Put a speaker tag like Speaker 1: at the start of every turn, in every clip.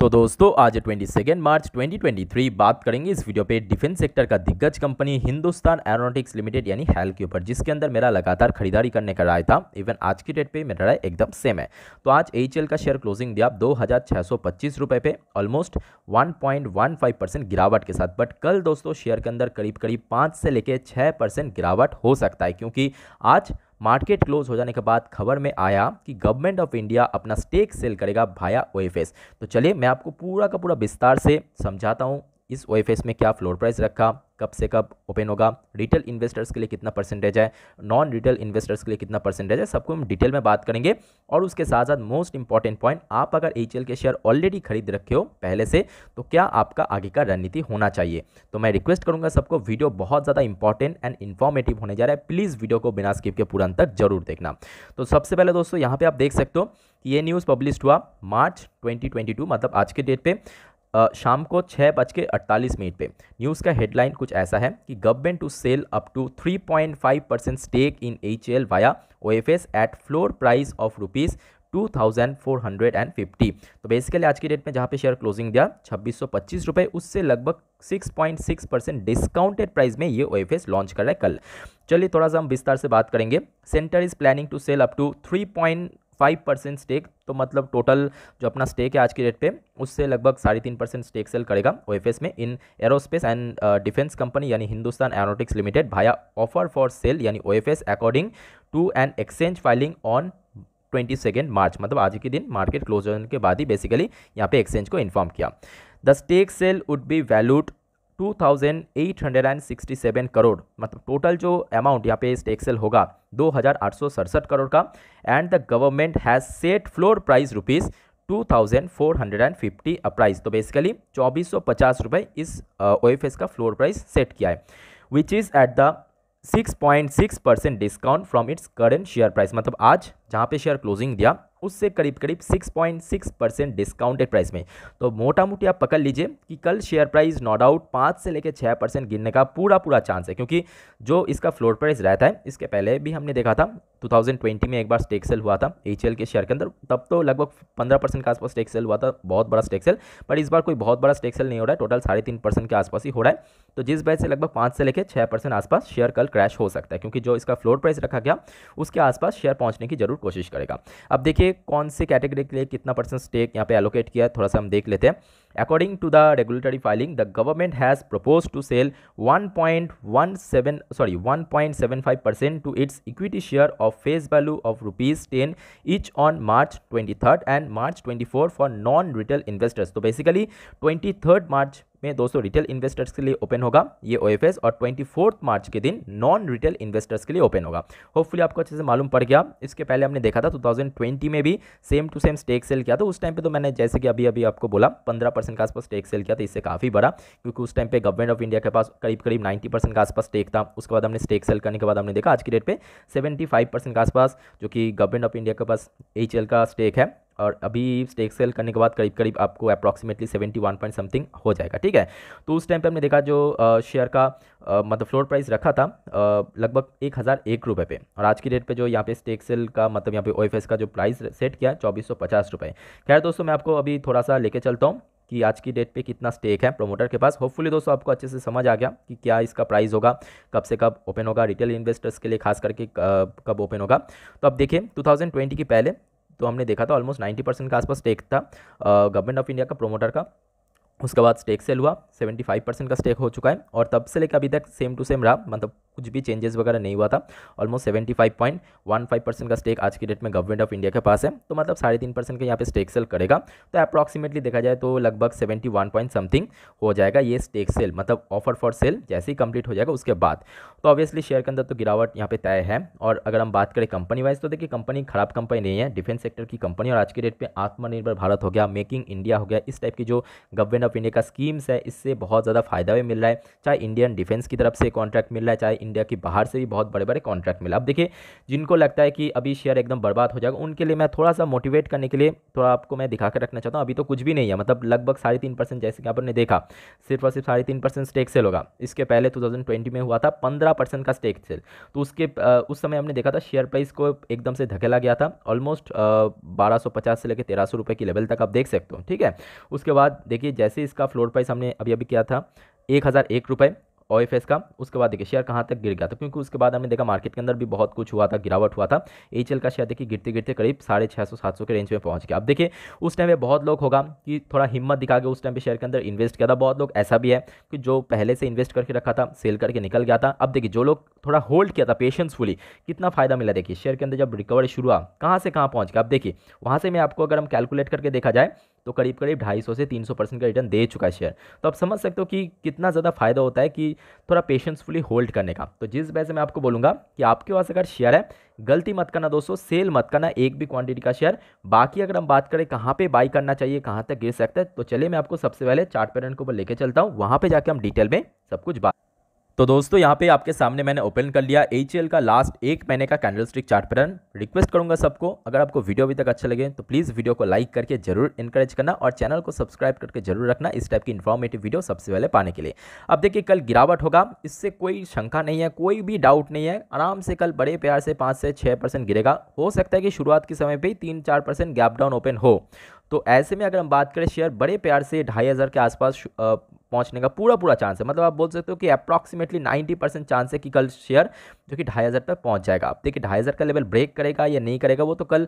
Speaker 1: तो दोस्तों आज 22 मार्च 2023 बात करेंगे इस वीडियो पे डिफेंस सेक्टर का दिग्गज कंपनी हिंदुस्तान एरोनॉटिक्स लिमिटेड यानी हेल के ऊपर जिसके अंदर मेरा लगातार खरीदारी करने का राय था इवन आज की डेट पे मेरा राय एकदम सेम है तो आज एच का शेयर क्लोजिंग दिया दो हज़ार पे ऑलमोस्ट वन गिरावट के साथ बट कल दोस्तों शेयर के अंदर करीब करीब पाँच से लेकर छः गिरावट हो सकता है क्योंकि आज मार्केट क्लोज हो जाने के बाद खबर में आया कि गवर्नमेंट ऑफ इंडिया अपना स्टेक सेल करेगा भाया ओएफएस तो चलिए मैं आपको पूरा का पूरा विस्तार से समझाता हूँ इस ओ में क्या फ्लोर प्राइस रखा कब से कब ओपन होगा रिटेल इन्वेस्टर्स के लिए कितना परसेंटेज है नॉन रिटेल इन्वेस्टर्स के लिए कितना परसेंटेज है सबको हम डिटेल में बात करेंगे और उसके साथ साथ मोस्ट इंपॉर्टेंट पॉइंट आप अगर एच के शेयर ऑलरेडी खरीद रखे हो पहले से तो क्या आपका आगे का रणनीति होना चाहिए तो मैं रिक्वेस्ट करूंगा सबको वीडियो बहुत ज़्यादा इंपॉर्टेंट एंड इन्फॉर्मेटिव होने जा रहा है प्लीज़ वीडियो को बिना स्किप के पूरा तक जरूर देखना तो सबसे पहले दोस्तों यहाँ पर आप देख सकते हो कि ये न्यूज़ पब्लिश हुआ मार्च 2022 मतलब आज के डेट पे शाम को छः बज के अड़तालीस मिनट पे न्यूज़ का हेडलाइन कुछ ऐसा है कि government to sell up to 3.5 percent stake in H L via O F S at floor price of rupees fifty तो बेसिकली आज की डेट में जहाँ पे शेयर क्लोजिंग दिया छब्बीस सौ उससे लगभग 6.6 परसेंट डिस्काउंटेड प्राइस में ये ओ लॉन्च कर रहा है कल चलिए थोड़ा सा हम विस्तार से बात करेंगे centre is planning to sell up to three point five percent stake तो मतलब टोटल जो अपना स्टेक है आज की डेट पे उससे लगभग साढ़े तीन परसेंट स्टेक सेल करेगा ओ में in aerospace and defence company यानी हिंदुस्तान एरोनोटिक्स लिमिटेड भाया ऑफर फॉर सेल यानी ओ according to an exchange filing on twenty second March मतलब आज के दिन मार्केट क्लोज होने के बाद ही बेसिकली यहाँ पे एक्सचेंज को इन्फॉर्म किया the stake sale would be valued 2867 crore मतलब टोटल जो अमाउंट यहाँ पे इस होगा दो करोड़ का and the government has set floor price rupees two thousand four hundred and fifty price तो बेसिकली चौबीस सौ पचास रुपये इस ओ एफ एस का फ्लोर प्राइस सेट किया है which is at the six point six percent discount from its current share price मतलब आज जहाँ पे शेयर क्लोजिंग दिया उससे करीब करीब 6.6 परसेंट डिस्काउंटेड प्राइस में तो मोटा मोटी आप पकड़ लीजिए कि कल शेयर प्राइस नो डाउट पाँच से लेकर छः परसेंट गिरने का पूरा पूरा चांस है क्योंकि जो इसका फ्लोर प्राइस रहता है इसके पहले भी हमने देखा था 2020 में एक बार स्टेक सेल हुआ था एच के शेयर के अंदर तब तो लगभग पंद्रह परसेंट के आसपास स्टेक सेल हुआ था बहुत बड़ा स्टेक सेल पर इस बार कोई बहुत बड़ा स्टेक सेल नहीं हो रहा है टोटल साढ़े तीन परसेंट के आसपास ही हो रहा है तो जिस वजह से लगभग पाँच से लेकर छः परसेंट आसपास शेयर कल क्रैश हो सकता है क्योंकि जो इसका फ्लोर प्राइस रखा गया उसके आसपास शेयर पहुँचने की जरूर कोशिश करेगा अब देखिए कौन से कैटेगरी के लिए कितना परसेंट स्टेक यहाँ पे एलोकेट किया थोड़ा सा हम देख लेते हैं according to the regulatory filing the government has propose to sell 1.17 sorry 1.75 percent to its equity share of face value of rupees ten each on March twenty and March twenty for non retail investors तो basically twenty March में दोस्तों retail investors के लिए open होगा ये ओ और twenty March के दिन नॉन रिटेल इन्वेस्टर्स के लिए ओपन होगा होपफुली आपको अच्छे से मालूम पड़ गया इसके पहले हमने देखा था 2020 में भी same to same stake sale किया था तो उस टाइम पे तो मैंने जैसे कि अभी अभी आपको बोला 15 परसेंट के आसपास स्टेक सेल किया था इससे काफ़ी बड़ा क्योंकि उस टाइम पर गवर्नमेंट ऑफ इंडिया के पास करीब करीब नाइन्टी परसेंट के आसपास स्टेक था उसके बाद हमने स्टेक सेल करने के बाद हमने देखा आज की डेट पर सेवेंटी के आसपास जो कि गवर्नमेंट ऑफ इंडिया के पास एच का स्टेक है और अभी स्टेक सेल करने के बाद करीब करीब आपको approximately seventy one point something हो जाएगा ठीक है तो उस टाइम पर हमने देखा जो शेयर का मतलब फ्लोर प्राइस रखा था लगभग एक हज़ार एक रुपये पे और आज की डेट पे जो यहाँ पे स्टेक सेल का मतलब यहाँ पे ओ का जो प्राइस सेट किया चौबीस सौ पचास रुपये खैर दोस्तों मैं आपको अभी थोड़ा सा लेके चलता हूँ कि आज की डेट पे कितना स्टेक है प्रोमोटर के पास होपफुली दोस्तों आपको अच्छे से समझ आ गया कि क्या इसका प्राइस होगा कब से कब ओपन होगा रिटेल इन्वेस्टर्स के लिए खास करके कब ओपन होगा तो अब देखें 2020 के पहले तो हमने देखा था ऑलमोस्ट नाइन्टी परसेंट के आसपास स्टेक था गवर्नमेंट ऑफ इंडिया का प्रोमोटर का उसके बाद स्टेक सेल हुआ सेवेंटी फाइव परसेंट का स्टेक हो चुका है और तब से लेकर अभी तक सेम टू सेम रहा मतलब कुछ भी चेंजेस वगैरह नहीं हुआ था almost seventy five point one five percent का स्टेक आज की डेट में गवर्नमेंट ऑफ इंडिया के पास है तो मतलब साढ़े तीन परसेंट का यहाँ पे स्टेक सेल करेगा तो अप्रॉक्सीमेटली देखा जाए तो लगभग सेवेंटी वन पॉइंट समथिंग हो जाएगा ये स्टेक सेल मतलब ऑफर फॉर सेल जैसे ही कंप्लीट हो जाएगा उसके बाद तो ऑब्वियसली शेयर के अंदर तो गिरावट यहाँ पे तय है और अगर हम बात करें कंपनी वाइज तो देखिए कंपनी खराब कंपनी नहीं है डिफेंस सेक्टर की कंपनी और आज के डेट पर आत्मनिर्भर भारत हो गया मेकिंग इंडिया हो गया इस टाइप की जो गवर्नमेंट ऑफ इंडिया का स्कीम्स है इससे बहुत ज़्यादा फायदा भी मिल रहा है चाहे इंडियन डिफेंस की तरफ से कॉन्ट्रैक्ट मिल रहा है चाहे इंडिया के बाहर से भी बहुत बड़े बड़े कॉन्ट्रैक्ट मिला अब देखिए जिनको लगता है कि अभी शेयर एकदम बर्बाद हो जाएगा उनके लिए मैं थोड़ा सा मोटिवेट करने के लिए थोड़ा आपको मैं दिखा कर रखना चाहता हूँ अभी तो कुछ भी नहीं है मतलब लगभग साढ़े तीन परसेंट जैसे कि आपने देखा सिर्फ और सिर्फ साढ़े तीन परसेंट स्टेक सेल होगा इसके पहले टू थाउजेंड ट्वेंटी में हुआ था पंद्रह परसेंट का स्टेक सेल तो उसके उस समय हमने देखा था शेयर प्राइस को एकदम से धकेला गया था ऑलमोस्ट बारह सौ पचास से लेकर तेरह सौ रुपये की लेवल तक आप देख सकते हो ठीक है उसके बाद देखिए जैसे इसका फ्लोर प्राइस हमने अभी अभी किया था एक हज़ार एक रुपये ओ एफ एस का उसके बाद देखिए शेयर कहाँ तक गिर गया था क्योंकि उसके बाद हमने देखा मार्केट के अंदर भी बहुत कुछ हुआ था गिरावट हुआ था एच का शेयर देखिए गिरते गिरते करीब साढ़े छः सौ सात सौ के रेंज में पहुँच गया अब देखिए उस टाइम में बहुत लोग होगा कि थोड़ा हिम्मत दिखा के उस टाइम पर शेयर के अंदर इन्वेस्ट किया था बहुत लोग ऐसा भी है कि जो पहले से इन्वेस्ट करके रखा था सेल करके निकल गया था अब देखिए जो लोग थोड़ा होल्ड किया था पेशेंसफुली कितना फ़ायदा मिला देखिए शेयर के अंदर जब रिकवरी शुरू हुआ कहाँ से कहाँ पहुँच गया अब देखिए वहाँ से मैं आपको अगर हम कैलकुलेट करके देखा जाए तो करीब करीब ढाई सौ से तीन सौ परसेंट का रिटर्न दे चुका है शेयर तो आप समझ सकते हो कि कितना ज़्यादा फायदा होता है कि थोड़ा पेशेंसफुली होल्ड करने का तो जिस वजह से मैं आपको बोलूँगा कि आपके पास अगर शेयर है गलती मत करना दोस्तों सेल मत करना एक भी क्वांटिटी का शेयर बाकी अगर हम बात करें कहाँ पे बाई करना चाहिए कहाँ तक गिर सकता है तो चलिए मैं आपको सबसे पहले चार्ट पैटर्न के ऊपर लेके चलता हूँ वहाँ पे जाके हम डिटेल में सब कुछ बात तो दोस्तों यहाँ पे आपके सामने मैंने ओपन कर लिया एच का लास्ट एक महीने का candle stick chart pattern request करूंगा सबको अगर आपको वीडियो अभी तक अच्छा लगे तो प्लीज़ वीडियो को लाइक करके जरूर इंकरेज करना और चैनल को सब्सक्राइब करके जरूर रखना इस टाइप की इन्फॉर्मेटिव वीडियो सबसे पहले पाने के लिए अब देखिए कल गिरावट होगा इससे कोई शंका नहीं है कोई भी डाउट नहीं है आराम से कल बड़े प्यार से पाँच से छः परसेंट गिरेगा हो सकता है कि शुरुआत के समय पर ही तीन चार परसेंट गैप डाउन ओपन हो तो ऐसे में अगर हम बात करें शेयर बड़े प्यार से ढाई हज़ार के आसपास पहुंचने का पूरा पूरा चांस है मतलब आप बोल सकते हो कि अप्रॉक्सीमेटली नाइन्टी परसेंट चांस है कि कल शेयर जो कि ढाई हज़ार तक पहुँच जाएगा आप देखिए ढाई हज़ार का लेवल ब्रेक करेगा या नहीं करेगा वो तो कल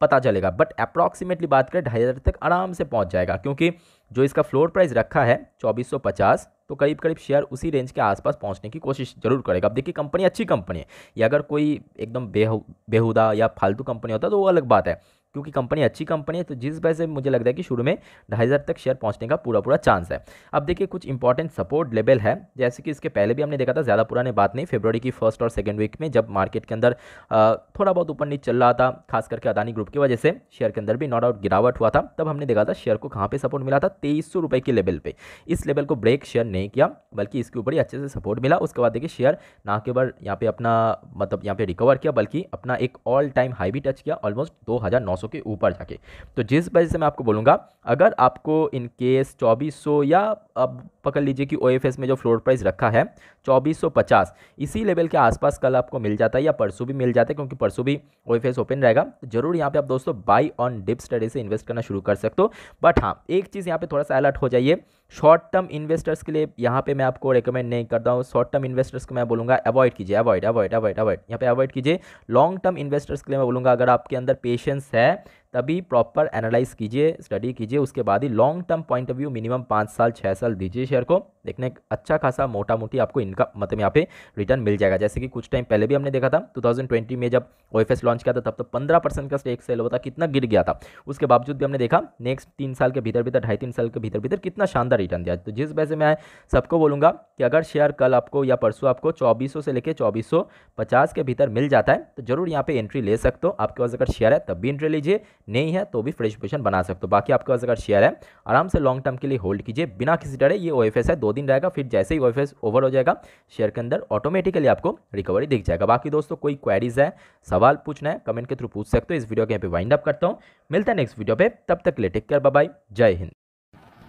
Speaker 1: पता चलेगा बट अप्रॉक्सीमेटली बात करें ढाई हज़ार तक आराम से पहुंच जाएगा क्योंकि जो इसका फ्लोर प्राइस रखा है 2450 तो करीब करीब शेयर उसी रेंज के आसपास पहुंचने की कोशिश जरूर करेगा अब देखिए कंपनी अच्छी कंपनी है या अगर कोई एकदम बेहू बेहुदा या फालतू कंपनी होता तो वो अलग बात है क्योंकि कंपनी अच्छी कंपनी है तो जिस वजह से मुझे लगता है कि शुरू में ढाई हज़ार तक शेयर पहुंचने का पूरा पूरा चांस है अब देखिए कुछ इंपॉर्टेंट सपोर्ट लेवल है जैसे कि इसके पहले भी हमने देखा था ज़्यादा पुराने बात नहीं फेब्रवरी की फर्स्ट और सेकेंड वीक में जब मार्केट के अंदर थोड़ा बहुत ऊपर नीचे चल रहा था खास करके अदानी ग्रुप की वजह से शेयर के अंदर भी नॉट आउट गिरावट हुआ था तब हमने देखा था शेयर को कहाँ पर सपोर्ट मिला था तेईस के लेवल पर इस लेवल को ब्रेक शेयर नहीं किया बल्कि इसके ऊपर ही अच्छे से सपोर्ट मिला उसके बाद देखिए शेयर ना केवल यहाँ पे अपना मतलब यहाँ पे रिकवर किया बल्कि अपना एक ऑल टाइम हाई भी टच किया ऑलमोस्ट दो हज़ार नौ सौ के ऊपर जाके तो जिस वजह से मैं आपको बोलूँगा अगर आपको इन केस चौबीस या अब पकड़ लीजिए कि ओ में जो फ्लोर प्राइस रखा है चौबीस इसी लेवल के आसपास कल आपको मिल जाता है या परसों भी मिल जाता है क्योंकि परसों भी ओ ओपन रहेगा तो ज़रूर यहाँ पे आप दोस्तों बाई ऑन डिप स्टडी से इन्वेस्ट करना शुरू कर सकते हो बट हाँ एक चीज़ यहाँ पे थोड़ा सा अलर्ट हो जाइए शॉर्ट टर्म इन्वेस्टर्स के लिए यहाँ पे मैं आपको रेकमेंड नहीं करता हूँ शॉर्ट टर्म इन्वेस्टर्स को मैं बोलूँगा अवॉइड कीजिए अवॉइड अवॉइड अवॉइड अवॉइड यहाँ पे अवॉइड कीजिए लॉन्ग टर्म इन्वेस्टर्स के लिए मैं बोलूँगा अगर आपके अंदर पेशेंस है तभी प्रॉपर एनालाइज कीजिए स्टडी कीजिए उसके बाद ही long term point of view minimum पाँच साल छः साल दीजिए शेयर को देखने अच्छा खासा मोटा मोटी आपको इनकम मतलब यहाँ पे रिटर्न मिल जाएगा जैसे कि कुछ टाइम पहले भी हमने देखा था 2020 में जब ओ लॉन्च किया था तब तो 15 परसेंट का स्टेक सेल हुआ था कितना गिर गया था उसके बावजूद भी हमने देखा नेक्स्ट तीन साल के भीतर भीतर ढाई तीन साल के भीतर भीतर कितना शानदार रिटर्न दिया तो जिस वजह से मैं सबको बोलूँगा कि अगर शेयर कल आपको या परसों आपको चौबीस से लेकर चौबीस के भीतर मिल जाता है तो जरूर यहाँ पर एंट्री ले सकते हो आपके पास अगर शेयर है तब भी एंट्री लीजिए नहीं है तो भी फ्रेश पोजिशन बना सकते हो बाकी आपके पास अगर शेयर है आराम से लॉन्ग टर्म के लिए होल्ड कीजिए बिना किसी डरे ये ओ है दो दिन रहेगा फिर जैसे ही ओ ओवर हो जाएगा शेयर के अंदर ऑटोमेटिकली आपको रिकवरी दिख जाएगा बाकी दोस्तों कोई क्वेरीज है सवाल पूछना है कमेंट के थ्रू पूछ सकते हो इस वीडियो के यहाँ पे वाइंड अप करता हूँ मिलता है नेक्स्ट वीडियो पे तब तक ले टेक केयर बाय जय हिंद